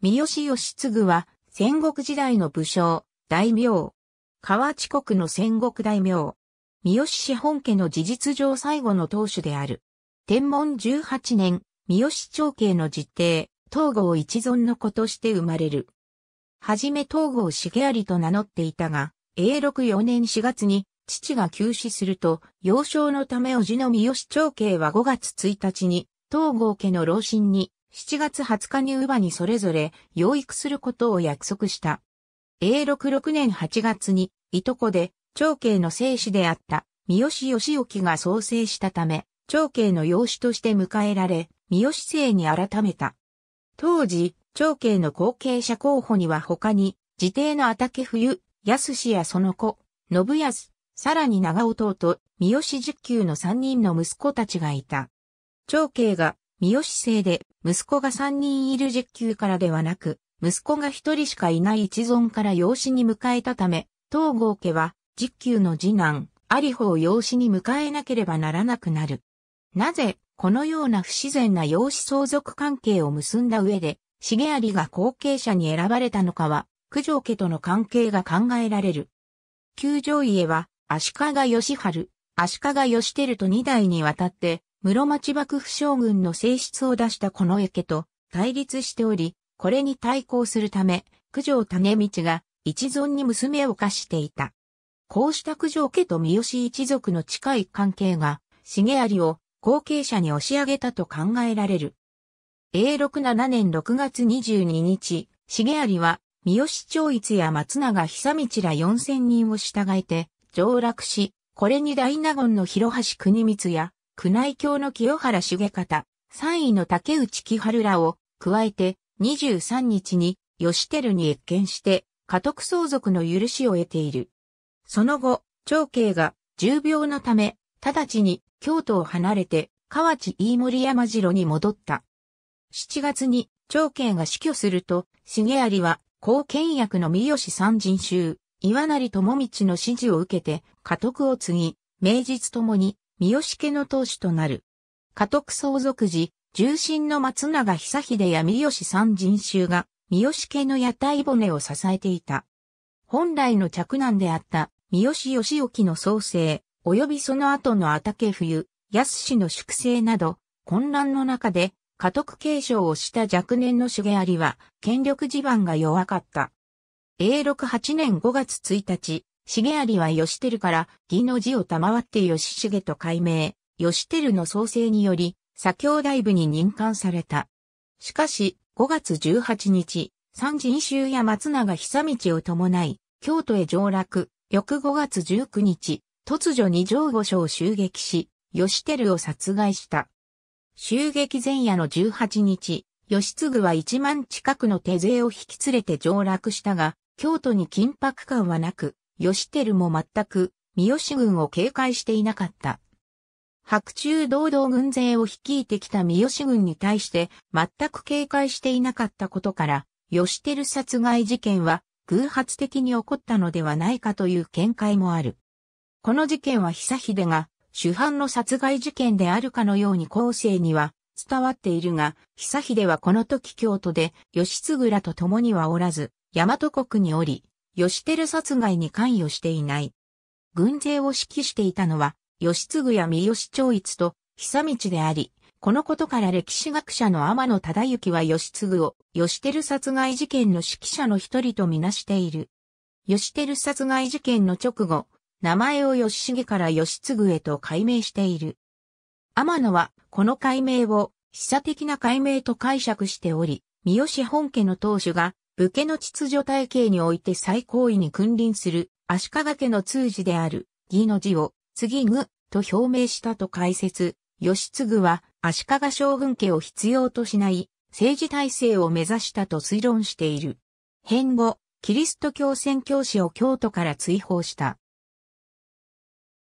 三好義継は戦国時代の武将、大名。河内国の戦国大名。三好氏本家の事実上最後の当主である。天文十八年、三好長慶の実弟、東郷一存の子として生まれる。はじめ東郷重有と名乗っていたが、永禄4年4月に父が急死すると、幼少のため叔父の三好長慶は5月1日に、東郷家の老臣に7月20日に乳母にそれぞれ養育することを約束した。永禄6年8月に、いとこで、長兄の生死であった三好義興が創生したため、長兄の養子として迎えられ、三好姓に改めた。当時、長兄の後継者候補には他に、自邸の畑冬、安氏やその子、信康、さらに長弟、三好十九の三人の息子たちがいた。長兄が三好姓で、息子が三人いる実給からではなく、息子が一人しかいない一存から養子に迎えたため、東郷家は、実給の次男、有穂を養子に迎えなければならなくなる。なぜ、このような不自然な養子相続関係を結んだ上で、重有が後継者に選ばれたのかは、九条家との関係が考えられる。九条家は、足利義春、足利義輝と二代にわたって、室町幕府将軍の性質を出したこの池と対立しており、これに対抗するため、九条種道が一存に娘を課していた。こうした九条家と三好一族の近い関係が、重有を後継者に押し上げたと考えられる。永禄7年6月22日、重有は三好長一や松永久道ら4000人を従えて上落し、これに大納言の広橋国光や宮内教の清原重方、三位の竹内木春らを加えて23日に吉照に越見して家督相続の許しを得ている。その後、長慶が重病のため、直ちに京都を離れて河内飯森山城に戻った。7月に長慶が死去すると、重有は後見役の三好三人衆、岩成智道の指示を受けて家督を継ぎ、名実ともに三好家の当主となる。家督相続時、重臣の松永久秀や三好三人衆が、三好家の屋台骨を支えていた。本来の嫡男であった三好義興の創生、及びその後の畑冬、安氏の粛清など、混乱の中で、家督継承をした若年の重有は、権力地盤が弱かった。永禄8年5月1日、重有は義輝から義の字を賜って義重と改名、義輝の創生により、左京大部に任官された。しかし、5月18日、三人衆や松永久道を伴い、京都へ上洛、翌5月19日、突如二条御所を襲撃し、義輝を殺害した。襲撃前夜の18日、義継は1万近くの手勢を引き連れて上洛したが、京都に緊迫感はなく、義輝も全く、三好軍を警戒していなかった。白昼堂々軍勢を率いてきた三好軍に対して全く警戒していなかったことから、義輝殺害事件は偶発的に起こったのではないかという見解もある。この事件は久秀が主犯の殺害事件であるかのように後世には伝わっているが、久秀はこの時京都で義継らと共にはおらず、大和国におり、義輝殺害に関与していない。軍勢を指揮していたのは、義継や三好長一と、久道であり、このことから歴史学者の天野忠之は義継を、義輝殺害事件の指揮者の一人とみなしている。義輝殺害事件の直後、名前を義重から義継へと改名している。天野は、この改名を、示唆的な改名と解釈しており、三好本家の当主が、武家の秩序体系において最高位に君臨する足利家の通詞である義の字を次ぐと表明したと解説。義継は足利将軍家を必要としない政治体制を目指したと推論している。変後、キリスト教宣教師を京都から追放した。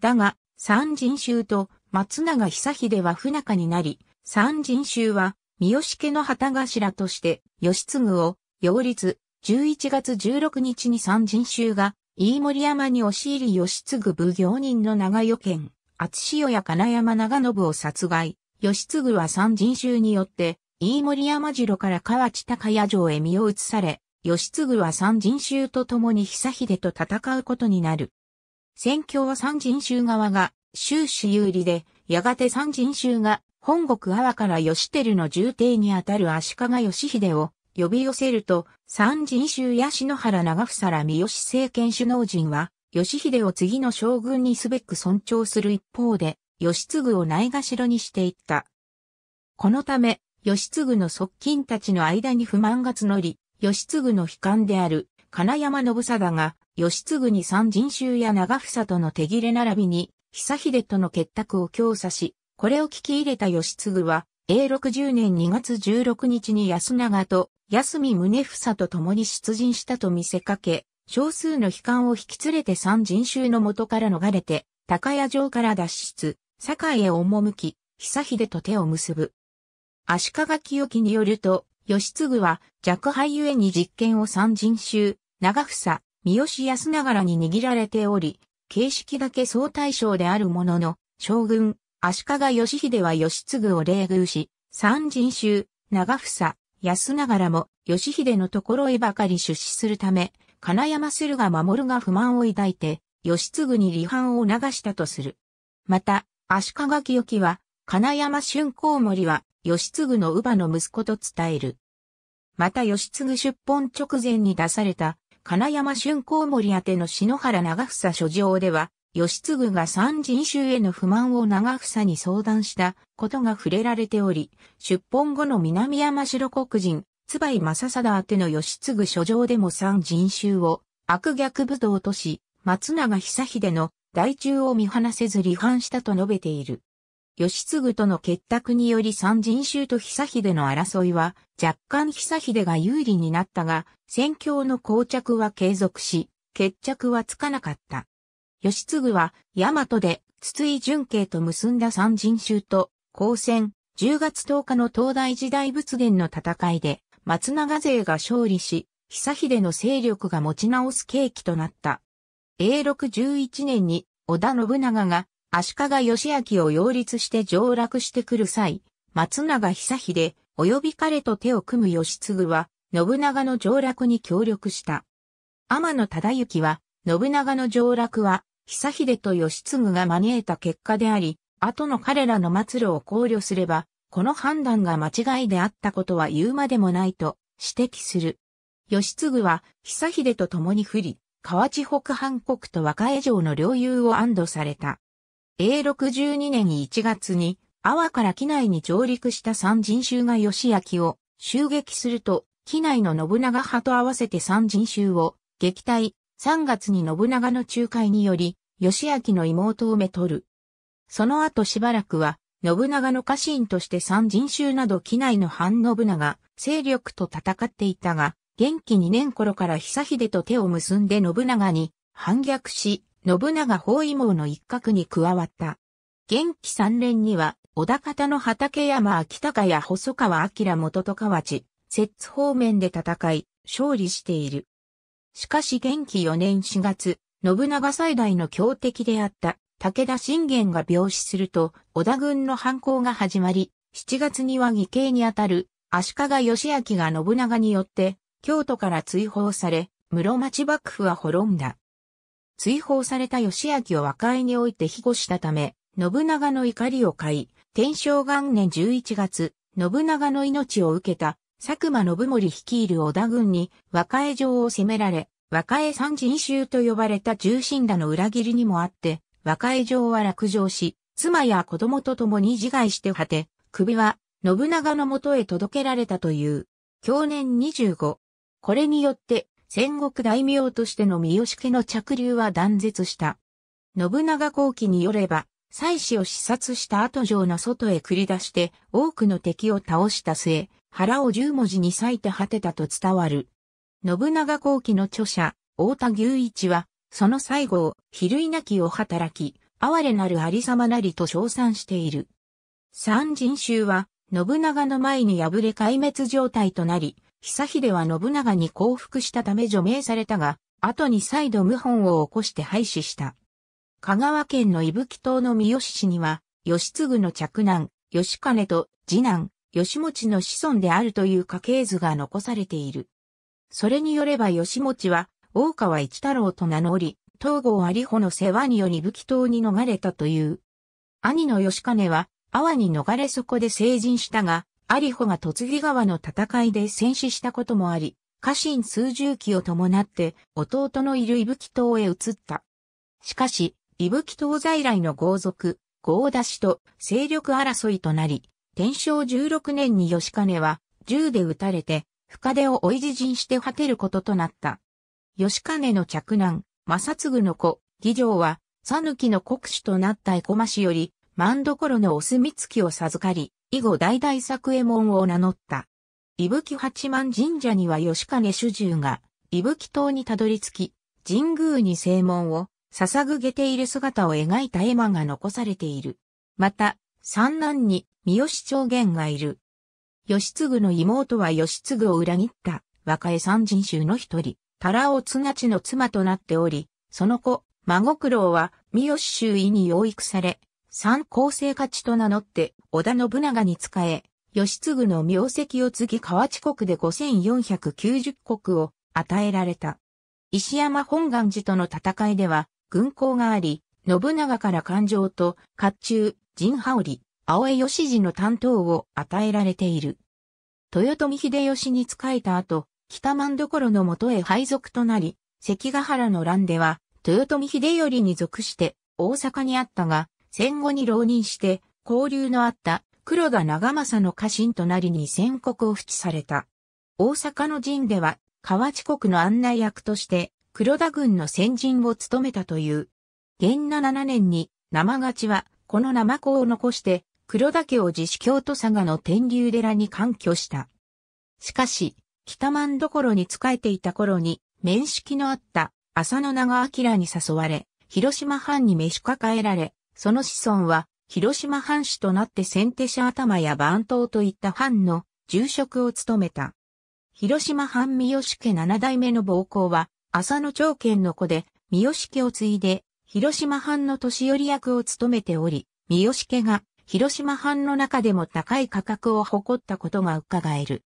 だが、三人衆と松永久秀は不仲になり、三人衆は三好家の旗頭として義継を擁立、11月16日に三人衆が、飯森山に押し入り義継奉行人の長与県、厚塩や金山長信を殺害。義継は三人衆によって、飯森山城から河内高屋城へ身を移され、義継は三人衆と共に久秀と戦うことになる。戦況は三人衆側が終始有利で、やがて三人衆が本国阿波から義輝の重帝にあたる足利義秀を呼び寄せると、三人衆や篠原長房ら三好政権首脳陣は、義秀を次の将軍にすべく尊重する一方で、義継をないがしろにしていった。このため、義継の側近たちの間に不満が募り、義継の悲観である金山信貞が、義継に三人衆や長房との手切れ並びに、久秀との結託を強さし、これを聞き入れた義継は、永禄10年2月16日に安永と安見宗房と共に出陣したと見せかけ、少数の悲観を引き連れて三人衆の元から逃れて、高屋城から脱出、堺へ赴き、久秀と手を結ぶ。足利清木によると、義継は弱敗ゆえに実権を三人衆、長房、三好安ながらに握られており、形式だけ総大将であるものの、将軍、足利義秀は義継を礼遇し、三人衆、長房、安ながらも、義秀のところへばかり出資するため、金山駿河守が不満を抱いて、義継に離反を促したとする。また、足利清は、金山春光森は、義継の乳母の息子と伝える。また義継出奔直前に出された、金山春光森宛の篠原長房書状では、義継が三人衆への不満を長房に相談したことが触れられており、出奔後の南山城国人、津倍正貞宛ての義継書状でも三人衆を悪逆武道とし、松永久秀の大中を見放せず離反したと述べている。義継との結託により三人衆と久秀の争いは若干久秀が有利になったが、戦況の膠着は継続し、決着はつかなかった。義継は、大和で、筒井純慶と結んだ三人衆と、交戦、10月10日の東大時代仏元の戦いで、松永勢が勝利し、久秀の勢力が持ち直す契機となった。永禄11年に、織田信長が、足利義明を擁立して上洛してくる際、松永久秀、及び彼と手を組む義継は、信長の上洛に協力した。天野忠之は、信長の上洛は、久秀と義継が招いた結果であり、後の彼らの末路を考慮すれば、この判断が間違いであったことは言うまでもないと指摘する。義継は、久秀と共に降り、河内北半国と和歌江城の領有を安堵された。永禄12年1月に、阿波から機内に上陸した三人衆が義明を襲撃すると、機内の信長派と合わせて三人衆を撃退、3月に信長の仲介により、義明の妹をめとる。その後しばらくは、信長の家臣として三人衆など機内の反信長、勢力と戦っていたが、元気2年頃から久秀と手を結んで信長に反逆し、信長包囲網の一角に加わった。元気3年には、小田方の畠山秋高や細川明元と河内、摂津方面で戦い、勝利している。しかし元気4年4月、信長最大の強敵であった武田信玄が病死すると、織田軍の反抗が始まり、7月には義兄にあたる足利義明が信長によって京都から追放され、室町幕府は滅んだ。追放された義明を和解において庇護したため、信長の怒りを買い、天正元年11月、信長の命を受けた佐久間信盛率いる織田軍に和解城を攻められ、和解三人衆と呼ばれた重臣らの裏切りにもあって、和解城は落城し、妻や子供と共に自害して果て、首は信長のもとへ届けられたという。去年25。これによって戦国大名としての三好家の着流は断絶した。信長後期によれば、妻子を視察した後城の外へ繰り出して多くの敵を倒した末、腹を十文字に裂いて果てたと伝わる。信長後期の著者、大田牛一は、その最後を、比類なきを働き、哀れなるありさまなりと称賛している。三人衆は、信長の前に敗れ壊滅状態となり、久秀は信長に降伏したため除名されたが、後に再度謀反を起こして廃止した。香川県の伊吹島の三好市には、義継の嫡男、義兼と次男、義持の子孫であるという家系図が残されている。それによれば義持は、大川一太郎と名乗り、東郷有穂の世話により武器島に逃れたという。兄の義兼は、阿波に逃れそこで成人したが、有穂が突木川の戦いで戦死したこともあり、家臣数十機を伴って弟のいる伊吹島へ移った。しかし、伊吹島在来の豪族、豪田氏と勢力争いとなり、天正16年に吉金は銃で撃たれて深手を追い自陣して果てることとなった。吉金の嫡男、正嗣の子、義城は、讃岐の国主となった江駒市より、万所のお墨付きを授かり、以後代々作右衛門を名乗った。伊吹八幡神社には吉金主従が、伊吹島にたどり着き、神宮に正門を捧げている姿を描いた絵馬が残されている。また、三男に三好長元がいる。義継の妹は義継を裏切った若江三人衆の一人、多良綱地の妻となっており、その子、孫九郎は三好周囲に養育され、三公生家地と名乗って織田信長に仕え、義継の名跡を継ぎ河内国で5490国を与えられた。石山本願寺との戦いでは、軍港があり、信長から感情と、甲冑、陣羽織、青江義次の担当を与えられている。豊臣秀吉に仕えた後、北万所の元へ配属となり、関ヶ原の乱では、豊臣秀頼に属して大阪にあったが、戦後に浪人して、交流のあった黒田長政の家臣となりに宣告を付された。大阪の陣では、河内国の案内役として、黒田軍の先陣を務めたという。元7年に、生勝は、この生子を残して、黒岳を自主教徒佐賀の天竜寺に関挙した。しかし、北満所に仕えていた頃に、面識のあった浅野長明に誘われ、広島藩に召し抱えられ、その子孫は、広島藩主となって先手者頭や番頭といった藩の住職を務めた。広島藩三好家七代目の暴行は、浅野長県の子で、三好家を継いで、広島藩の年寄り役を務めており、三好家が広島藩の中でも高い価格を誇ったことが伺える。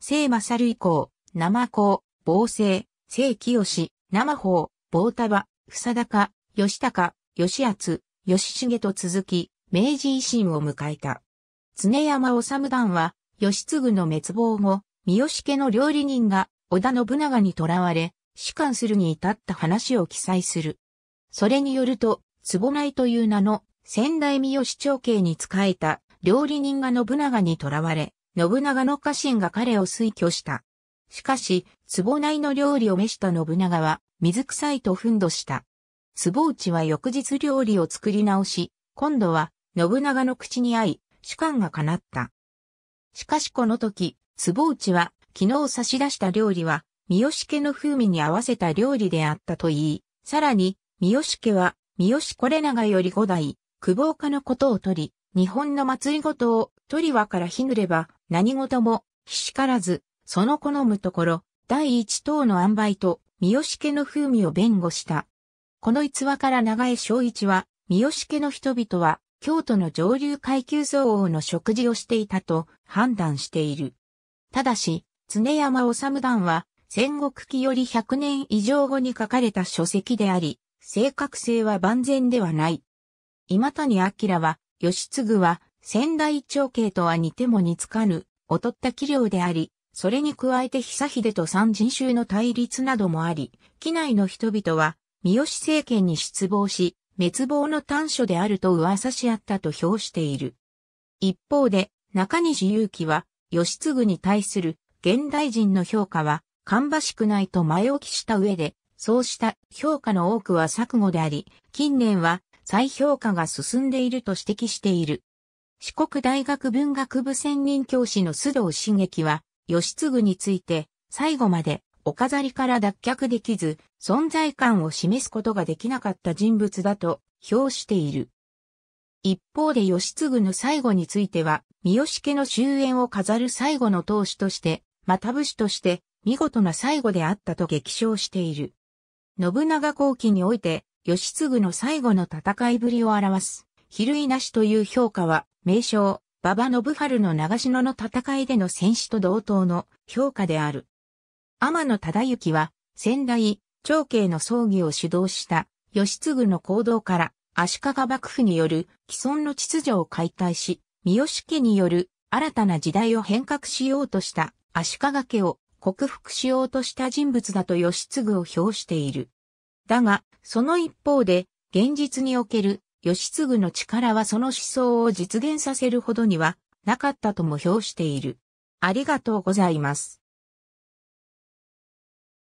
聖ル以降、生子、防政、聖清、生法、棒束、房高、吉高、吉厚、吉重と続き、明治維新を迎えた。常山治団は、義継の滅亡後、三好家の料理人が織田信長に囚われ、士官するに至った話を記載する。それによると、坪内という名の仙台三好長慶に仕えた料理人が信長に囚われ、信長の家臣が彼を推挙した。しかし、壺内の料理を召した信長は、水臭いと憤怒した。壺内は翌日料理を作り直し、今度は信長の口に合い、主観が叶った。しかしこの時、壺内は昨日差し出した料理は、三好家の風味に合わせた料理であったと言い、さらに、三好家は、三好これ長より五代、久保岡のことを取り、日本の祭りごとを取りはからひぬれば、何事も、ひしからず、その好むところ、第一党の塩梅と、三好家の風味を弁護した。この逸話から長江正一は、三好家の人々は、京都の上流階級相王の食事をしていたと判断している。ただし、常山治団は、戦国期より100年以上後に書かれた書籍であり、正確性は万全ではない。今谷明は、義継は、仙台長兄とは似ても似つかぬ、劣った器量であり、それに加えて久秀と三人衆の対立などもあり、機内の人々は、三好政権に失望し、滅亡の短所であると噂し合ったと評している。一方で、中西祐樹は、義継に対する現代人の評価は、芳しくないと前置きした上で、そうした評価の多くは錯誤であり、近年は再評価が進んでいると指摘している。四国大学文学部専任教師の須藤茂樹は、義継について、最後までお飾りから脱却できず、存在感を示すことができなかった人物だと評している。一方で義継の最後については、三好家の終焉を飾る最後の当主として、また武士として、見事な最後であったと激賞している。信長後期において、義継の最後の戦いぶりを表す、比類なしという評価は、名称、馬場信春の長篠の戦いでの戦死と同等の評価である。天野忠之は、仙台、長慶の葬儀を主導した義継の行動から、足利幕府による既存の秩序を解体し、三好家による新たな時代を変革しようとした足利家を克服しようとした人物だと義継を評している。だが、その一方で、現実における義継の力はその思想を実現させるほどにはなかったとも評している。ありがとうございます。